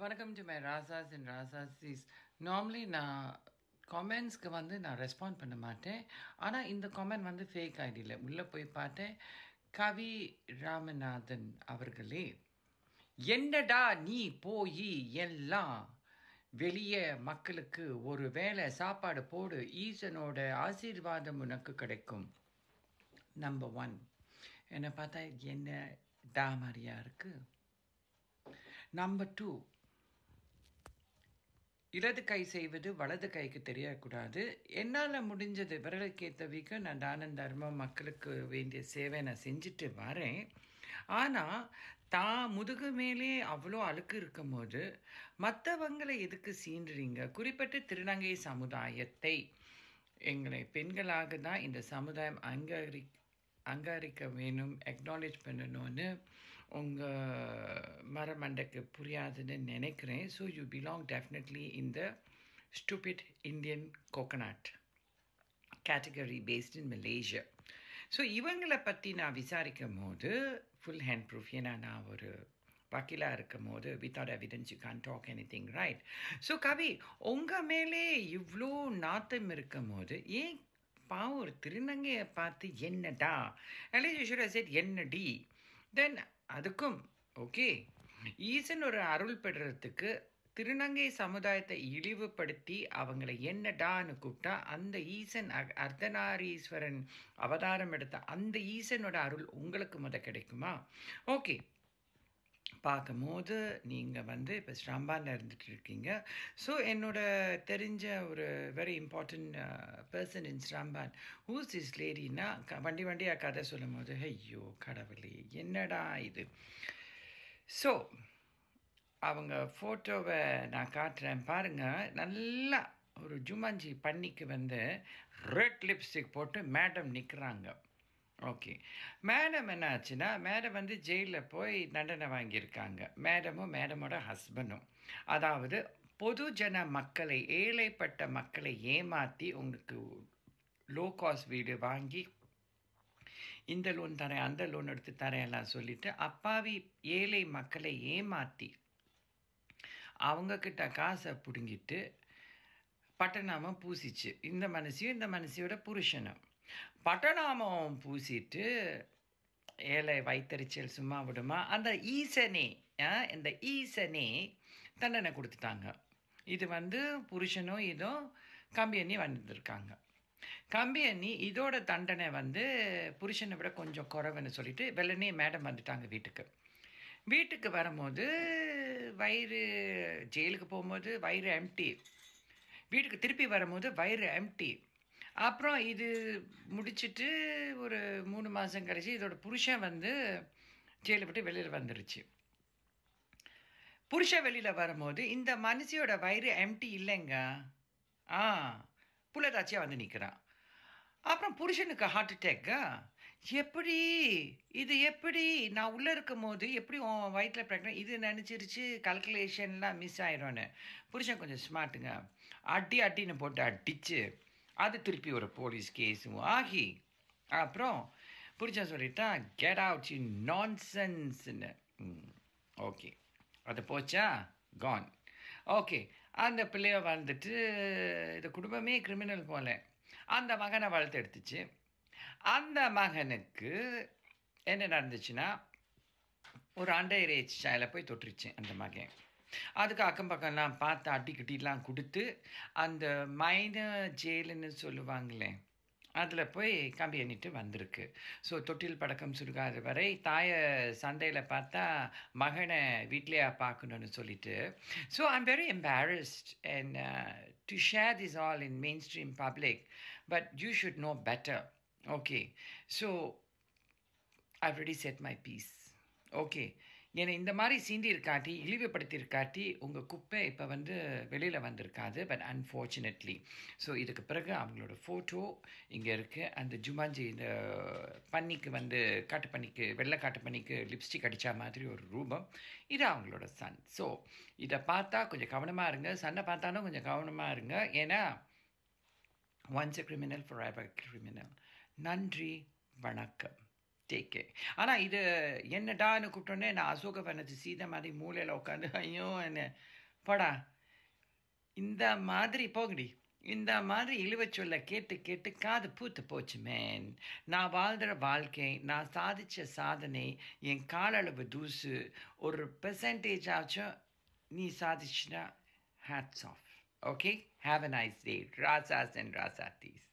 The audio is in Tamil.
வணக்கம் டு மை ராசாஸ் அண்ட் ராசாசீஸ் நார்மலி நான் கமெண்ட்ஸ்க்கு வந்து நான் ரெஸ்பாண்ட் பண்ண மாட்டேன் ஆனால் இந்த கமெண்ட் வந்து ஃபேக் ஐடியில் உள்ளே போய் பார்த்தேன் கவி ராமநாதன் அவர்களே என்னடா நீ போய் எல்லாம் வெளியே மக்களுக்கு ஒரு வேளை சாப்பாடு போடு ஈசனோட ஆசீர்வாதம் உனக்கு கிடைக்கும் நம்பர் ஒன் என்னை பார்த்தா என்ன டா மாதிரியா இருக்குது நம்பர் டூ இடது கை செய்வது வலது கைக்கு தெரியக்கூடாது என்னால் முடிஞ்சது விரலுக்கேற்ற வீக்கம் நான் தானம் தர்மம் மக்களுக்கு வேண்டிய சேவை நான் செஞ்சுட்டு வரேன் ஆனால் தான் முதுகு மேலே அவ்வளோ அழுக்கு இருக்கும்போது மற்றவங்களை எதுக்கு சீன்றீங்க குறிப்பிட்டு திருநங்கை சமுதாயத்தை எங்களை பெண்களாக தான் இந்த சமுதாயம் அங்கீகரி அங்கீகரிக்க வேணும் அக்னாலேஜ் பண்ணணும்னு உங்கள் மரமண்டக்கு புரியாதுன்னு நினைக்கிறேன் so you belong definitely in the stupid Indian coconut category based in Malaysia so இவங்களை பற்றி நான் விசாரிக்கும் போது ஃபுல் ஹேண்ட் ப்ரூஃப் ஏன்னா நான் ஒரு வக்கீலாக இருக்கும் போது without evidence you can talk anything right so Kavi உங்கள் மேலே இவ்வளோ நாத்தம் இருக்கும் போது ஏன் பாவம் ஒரு திருநங்கையை பார்த்து என்னடா அட்லீஸ்ட் யூ ஷுட் தென் அதுக்கும் ஓகே ஈசன் ஒரு அருள் பெறுறதுக்கு திருநங்கை சமுதாயத்தை இழிவுபடுத்தி அவங்களை என்னடான்னு கூப்பிட்டா அந்த ஈசன் அர்த்தநாரீஸ்வரன் அவதாரம் எடுத்த அந்த ஈசனோட அருள் உங்களுக்கு முத கிடைக்குமா ஓகே பார்க்கும்போது நீங்கள் வந்து இப்போ ஸ்ராம்பானில் இருந்துகிட்டு இருக்கீங்க ஸோ என்னோட தெரிஞ்ச ஒரு very important person in Seremban whose is க வண்டி வண்டியாக கதை சொல்லும் போது ஐயோ கடவுளே என்னடா இது ஸோ அவங்க ஃபோட்டோவை நான் காட்டுறேன் பாருங்கள் நல்லா ஒரு ஜுமாஞ்சி பண்ணிக்கு வந்து ரெட் லிப்ஸ்டிக் போட்டு மேடம் நிற்கிறாங்க ஓகே மேடம் என்ன ஆச்சுன்னா மேடம் வந்து ஜெயிலில் போய் தண்டனை வாங்கியிருக்காங்க மேடமும் மேடமோட ஹஸ்பண்டும் அதாவது பொதுஜன மக்களை ஏழைப்பட்ட மக்களை ஏமாற்றி உங்களுக்கு லோ காஸ்ட் வீடு வாங்கி இந்த லோன் தரேன் அந்த லோன் எடுத்து எல்லாம் சொல்லிட்டு அப்பாவி ஏழை மக்களை ஏமாற்றி அவங்கக்கிட்ட காசை பிடுங்கிட்டு பட்டநாமம் பூசிச்சு இந்த மனசையும் இந்த மனசையோட புருஷனும் பட்டநாமம் பூசிட்டு ஏழை வைத்தறிச்சல் சும்மா விடுமா அந்த ஈசனே இந்த ஈசனே தண்டனை கொடுத்துட்டாங்க இது வந்து புருஷனும் இதும் கம்பி எண்ணி வந்திருக்காங்க கம்பி எண்ணி இதோட தண்டனை வந்து புருஷனை விட கொஞ்சம் குறைவுன்னு சொல்லிட்டு வெள்ளனே மேடம் வந்துட்டாங்க வீட்டுக்கு வீட்டுக்கு வரும்போது வயிறு ஜெயிலுக்கு போகும்போது வயிறு எம்டி வீட்டுக்கு திருப்பி வரும்போது வயிறு எம்டி அப்புறம் இது முடிச்சுட்டு ஒரு மூணு மாதம் கழிச்சு இதோட புருஷன் வந்து ஜெயிலில் விட்டு வெளியில் வந்துருச்சு புருஷ வெளியில் வரும்போது இந்த மனுஷியோட வயிறு எம்டி இல்லைங்க ஆ புள்ளதாச்சியாக வந்து நிற்கிறான் அப்புறம் புருஷனுக்கு ஹார்ட் அட்டேக்கா எப்படி இது எப்படி நான் உள்ளே இருக்கும் போது எப்படி உன் வயிற்றில் ப்ரெக்னென்ட் இது நினச்சிருச்சு கல்குலேஷன்லாம் மிஸ் ஆயிடும்னு புருஷன் கொஞ்சம் ஸ்மார்ட்டுங்க அட்டி அட்டின்னு போட்டு அடித்து அது திருப்பி ஒரு போலீஸ் கேஸும் ஆகி அப்புறம் பிடிச்சா சொல்லிட்டான் கெட் அவுட் யூ ஓகே அது போச்சா கான் ஓகே அந்த பிள்ளைய வளர்ந்துட்டு இந்த குடும்பமே கிரிமினல் போல அந்த மகனை வளர்த்து எடுத்துச்சு அந்த மகனுக்கு என்ன நடந்துச்சுன்னா ஒரு அண்டை இறைச்சி சாயில் போய் தொட்டுருச்சு அந்த மகன் அதுக்கு அக்கம் பக்கம்லாம் பார்த்து அட்டிக்கிட்டிலாம் கொடுத்து அந்த மைன ஜெயிலுன்னு சொல்லுவாங்களே அதில் போய் கம்பி எண்ணிட்டு வந்திருக்கு ஸோ தொட்டில் படக்கம் சுருகாத வரை தாயை சந்தையில் பார்த்தா மகனை வீட்லேயே பார்க்கணுன்னு சொல்லிட்டு so I'm very embarrassed and to share this all in mainstream public but you should know better okay so I ready set my peace okay என்னை இந்த மாதிரி சீண்டியிருக்காட்டி இழிவுபடுத்தியிருக்காட்டி உங்கள் குப்பை இப்போ வந்து வெளியில் வந்திருக்காது பட் அன்ஃபார்ச்சுனேட்லி ஸோ இதுக்கு பிறகு அவங்களோட ஃபோட்டோ இங்கே இருக்குது அந்த ஜுமாஞ்சி இந்த பன்னிக்கு வந்து காட்டு வெள்ளை காட்டு பண்ணிக்கு லிப்ஸ்டிக் அடித்தா மாதிரி ஒரு ரூபம் இது அவங்களோட சன் ஸோ இதை பார்த்தா கொஞ்சம் கவனமாக இருங்க சன்னை பார்த்தாலும் கொஞ்சம் கவனமாக இருங்க ஏன்னா once a criminal forever criminal நன்றி வணக்கம் டேக்கே ஆனால் இது என்னடான்னு கூப்பிட்டோன்னே நான் அசோக பண்ணது சீதை மாதிரி மூலையில் உட்காந்து ஐயோ என்ன படா இந்த மாதிரி போகடி இந்த மாதிரி இழுவச்சொல்ல கேட்டு கேட்டு காது பூத்து போச்சு மேன் நான் வாழ்கிற வாழ்க்கை நான் சாதித்த சாதனை என் காலளவு தூசு ஒரு பெர்சன்டேஜ் ஆச்சும் நீ சாதிச்சுனா hats off okay have a nice day ராசாஸ் அண்ட் ராசாத்தீஸ்